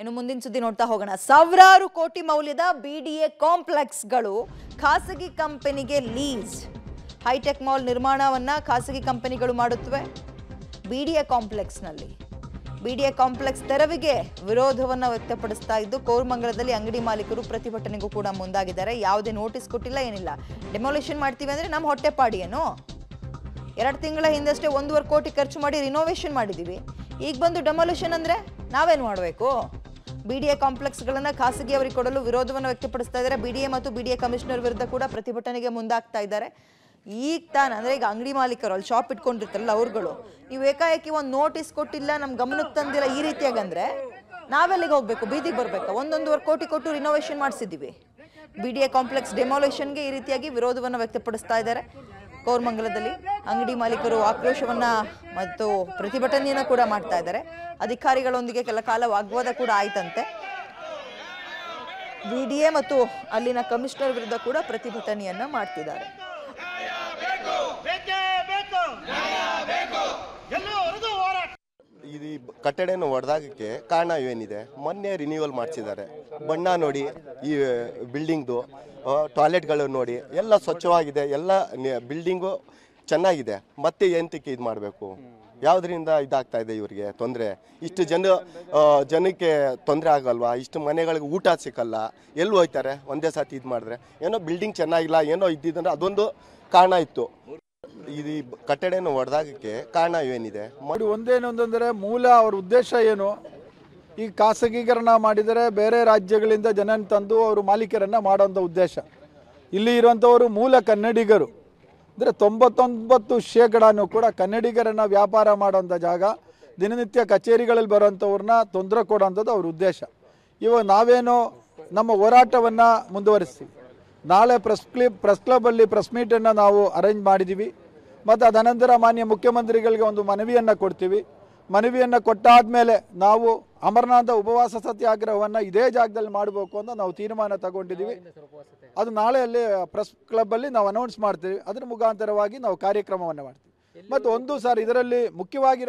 ಇನ್ನು ಮುಂದಿನ ಸುದ್ದಿ ನೋಡ್ತಾ ಹೋಗೋಣ ಸಾವಿರಾರು ಕೋಟಿ ಮೌಲ್ಯದ ಬಿಡಿಎ ಕಾಂಪ್ಲೆಕ್ಸ್ಗಳು ಖಾಸಗಿ ಕಂಪನಿಗೆ ಲೀಸ್ ಹೈಟೆಕ್ ಮಾಲ್ ನಿರ್ಮಾಣವನ್ನು ಖಾಸಗಿ ಕಂಪನಿಗಳು ಮಾಡುತ್ತವೆ ಬಿಡಿಎ ಕಾಂಪ್ಲೆಕ್ಸ್ನಲ್ಲಿ ಬಿಡಿಎ ಕಾಂಪ್ಲೆಕ್ಸ್ ತೆರವಿಗೆ ವಿರೋಧವನ್ನು ವ್ಯಕ್ತಪಡಿಸ್ತಾ ಇದ್ದು ಕೋರ್ಮಂಗಲದಲ್ಲಿ ಅಂಗಡಿ ಮಾಲೀಕರು ಪ್ರತಿಭಟನೆಗೂ ಕೂಡ ಮುಂದಾಗಿದ್ದಾರೆ ಯಾವುದೇ ನೋಟಿಸ್ ಕೊಟ್ಟಿಲ್ಲ ಏನಿಲ್ಲ ಡೆಮೊಲೇಷನ್ ಮಾಡ್ತೀವಿ ಅಂದರೆ ನಮ್ಮ ಹೊಟ್ಟೆಪಾಡಿಯೇನು ಎರಡು ತಿಂಗಳ ಹಿಂದಷ್ಟೇ ಒಂದೂವರೆ ಕೋಟಿ ಖರ್ಚು ಮಾಡಿ ರಿನೋವೇಷನ್ ಮಾಡಿದ್ದೀವಿ ಈಗ ಬಂದು ಡೆಮಾಲ್ಯೂಷನ್ ಅಂದರೆ ನಾವೇನು ಮಾಡಬೇಕು ಬಿ ಡಿ ಎ ಕಾಂಪ್ಲೆಕ್ಸ್ಗಳನ್ನು ಖಾಸಗಿಯವರಿಗೆ ಕೊಡಲು ವಿರೋಧವನ್ನು ವ್ಯಕ್ತಪಡಿಸ್ತಾ ಇದ್ದಾರೆ ಬಿ ಎ ಮತ್ತು ಬಿ ಡಿ ಎ ಕಮಿಷನರ್ ವಿರುದ್ಧ ಕೂಡ ಪ್ರತಿಭಟನೆಗೆ ಮುಂದಾಗ್ತಾ ಇದ್ದಾರೆ ಈಗ ತಾನ ಅಂದರೆ ಈಗ ಅಂಗಡಿ ಮಾಲೀಕರು ಅಲ್ಲಿ ಶಾಪ್ ಇಟ್ಕೊಂಡಿರ್ತಾರಲ್ಲ ಅವ್ರುಗಳು ನೀವು ಏಕಾಏಕಿ ಒಂದು ನೋಟಿಸ್ ಕೊಟ್ಟಿಲ್ಲ ನಮ್ಮ ಗಮನಕ್ಕೆ ತಂದಿಲ್ಲ ಈ ರೀತಿಯಾಗಂದ್ರೆ ನಾವೆಲ್ಲಿಗೆ ಹೋಗಬೇಕು ಬೀದಿಗೆ ಬರಬೇಕು ಒಂದೊಂದುವರೆ ಕೋಟಿ ಕೊಟ್ಟು ರಿನೋವೇಷನ್ ಮಾಡಿಸಿದ್ದೀವಿ ಬಿ ಡಿ ಎ ಕಾಂಪ್ಲೆಕ್ಸ್ ಡೆಮಾಲೇಷನ್ಗೆ ಈ ರೀತಿಯಾಗಿ ವಿರೋಧವನ್ನು ವ್ಯಕ್ತಪಡಿಸ್ತಾ ಇದ್ದಾರೆ ಕೋರ್ಮಂಗಲದಲ್ಲಿ ಅಂಗಡಿ ಮಾಲೀಕರು ಆಕ್ರೋಶವನ್ನ ಮತ್ತು ಪ್ರತಿಭಟನೆಯನ್ನ ಕೂಡ ಮಾಡ್ತಾ ಇದ್ದಾರೆ ಅಧಿಕಾರಿಗಳೊಂದಿಗೆ ಕೆಲ ಕಾಲ ವಾಗ್ವಾದ ಕೂಡ ಆಯ್ತಂತೆ ವಿಡಿಎ ಮತ್ತು ಅಲ್ಲಿನ ಕಮಿಷನರ್ ವಿರುದ್ಧ ಕೂಡ ಪ್ರತಿಭಟನೆಯನ್ನ ಮಾಡ್ತಿದ್ದಾರೆ ಈ ಕಟ್ಟಡನ ಒಡೆದಾಗಕ್ಕೆ ಕಾರಣ ಏನಿದೆ ಮೊನ್ನೆ ರಿನ್ಯೂವಲ್ ಮಾಡಿಸಿದ್ದಾರೆ ಬಣ್ಣ ನೋಡಿ ಈ ಬಿಲ್ಡಿಂಗ್ದು ಟಾಯ್ಲೆಟ್ಗಳು ನೋಡಿ ಎಲ್ಲ ಸ್ವಚ್ಛವಾಗಿದೆ ಎಲ್ಲ ಬಿಲ್ಡಿಂಗು ಚೆನ್ನಾಗಿದೆ ಮತ್ತೆ ಎಂತಕ್ಕೆ ಇದು ಮಾಡಬೇಕು ಯಾವುದರಿಂದ ಇದಾಗ್ತಾ ಇದೆ ಇವರಿಗೆ ತೊಂದರೆ ಇಷ್ಟು ಜನ ಜನಕ್ಕೆ ತೊಂದರೆ ಆಗಲ್ವಾ ಇಷ್ಟು ಮನೆಗಳಿಗೆ ಊಟ ಸಿಕ್ಕಲ್ಲ ಎಲ್ಲಿ ಹೋಯ್ತಾರೆ ಒಂದೇ ಸತಿ ಇದು ಮಾಡಿದ್ರೆ ಏನೋ ಬಿಲ್ಡಿಂಗ್ ಚೆನ್ನಾಗಿಲ್ಲ ಏನೋ ಇದ್ದಿದ್ದಂದ್ರೆ ಅದೊಂದು ಕಾರಣ ಇತ್ತು ಇದು ಈ ಕಟ್ಟಡನ ಒಡೆದಾಗಕ್ಕೆ ಕಾರಣ ಏನಿದೆ ಮಾಡಿ ಒಂದೇನು ಮೂಲ ಅವ್ರ ಉದ್ದೇಶ ಏನು ಈ ಖಾಸಗೀಕರಣ ಮಾಡಿದರೆ ಬೇರೆ ರಾಜ್ಯಗಳಿಂದ ಜನನ ತಂದು ಅವರು ಮಾಲೀಕರನ್ನು ಮಾಡೋಂಥ ಉದ್ದೇಶ ಇಲ್ಲಿ ಇರುವಂಥವರು ಮೂಲ ಕನ್ನಡಿಗರು ಅಂದರೆ ತೊಂಬತ್ತೊಂಬತ್ತು ಶೇಕಡಾನು ಕೂಡ ಕನ್ನಡಿಗರನ್ನು ವ್ಯಾಪಾರ ಮಾಡೋಂಥ ಜಾಗ ದಿನನಿತ್ಯ ಕಚೇರಿಗಳಲ್ಲಿ ಬರೋಂಥವ್ರನ್ನ ತೊಂದರೆ ಕೊಡೋಂಥದ್ದು ಅವ್ರ ಉದ್ದೇಶ ಇವಾಗ ನಾವೇನೋ ನಮ್ಮ ಹೋರಾಟವನ್ನು ಮುಂದುವರಿಸ್ತೀವಿ ನಾಳೆ ಪ್ರೆಸ್ ಕ್ಲಿಪ್ ಪ್ರೆಸ್ ಕ್ಲಬ್ಬಲ್ಲಿ ಪ್ರೆಸ್ ಮೀಟನ್ನು ನಾವು ಅರೇಂಜ್ ಮಾಡಿದ್ದೀವಿ ಮತ್ತು ಅದನಂತರ ಮಾನ್ಯ ಮುಖ್ಯಮಂತ್ರಿಗಳಿಗೆ ಒಂದು ಮನವಿಯನ್ನು ಕೊಡ್ತೀವಿ ಮನವಿಯನ್ನು ಕೊಟ್ಟಾದ ಮೇಲೆ ನಾವು ಅಮರನಾಥ ಉಪವಾಸ ಸತ್ಯಾಗ್ರಹವನ್ನು ಇದೇ ಜಾಗದಲ್ಲಿ ಮಾಡಬೇಕು ಅಂತ ನಾವು ತೀರ್ಮಾನ ತಗೊಂಡಿದ್ದೀವಿ ಅದು ನಾಳೆ ಅಲ್ಲಿ ಪ್ರೆಸ್ ಕ್ಲಬ್ಬಲ್ಲಿ ನಾವು ಅನೌನ್ಸ್ ಮಾಡ್ತೀವಿ ಅದರ ಮುಖಾಂತರವಾಗಿ ನಾವು ಕಾರ್ಯಕ್ರಮವನ್ನು ಮಾಡ್ತೀವಿ ಮತ್ತು ಒಂದು ಸರ್ ಇದರಲ್ಲಿ ಮುಖ್ಯವಾಗಿ